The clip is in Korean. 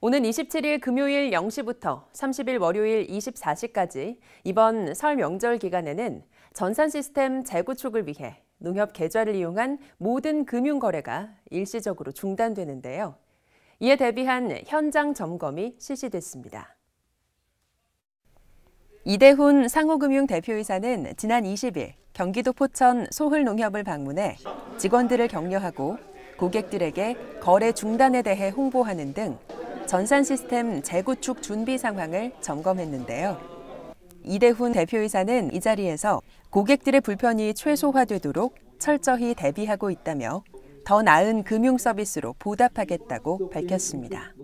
오는 27일 금요일 0시부터 30일 월요일 24시까지 이번 설 명절 기간에는 전산 시스템 재구축을 위해 농협 계좌를 이용한 모든 금융 거래가 일시적으로 중단되는데요. 이에 대비한 현장 점검이 실시됐습니다. 이대훈 상호금융 대표이사는 지난 20일 경기도 포천 소흘농협을 방문해 직원들을 격려하고 고객들에게 거래 중단에 대해 홍보하는 등 전산 시스템 재구축 준비 상황을 점검했는데요. 이대훈 대표이사는 이 자리에서 고객들의 불편이 최소화되도록 철저히 대비하고 있다며 더 나은 금융 서비스로 보답하겠다고 밝혔습니다.